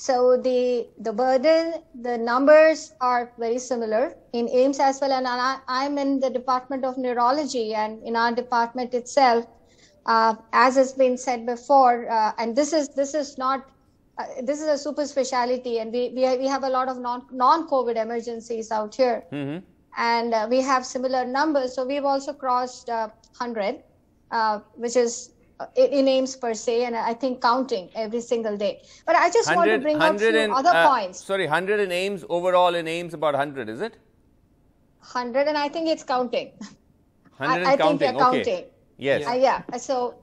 So the the burden, the numbers are very similar in AIMS as well. And I, I'm in the Department of Neurology, and in our department itself, uh, as has been said before, uh, and this is this is not uh, this is a super specialty, and we we, we have a lot of non non COVID emergencies out here, mm -hmm. and uh, we have similar numbers. So we've also crossed 100, uh, uh, which is uh, in aims per se, and I think counting every single day. But I just want to bring up few other uh, points. Sorry, 100 in aims overall in aims about 100, is it? 100, and I think it's counting. 100 I, I counting. think we are okay. counting. Yes. Uh, yeah. So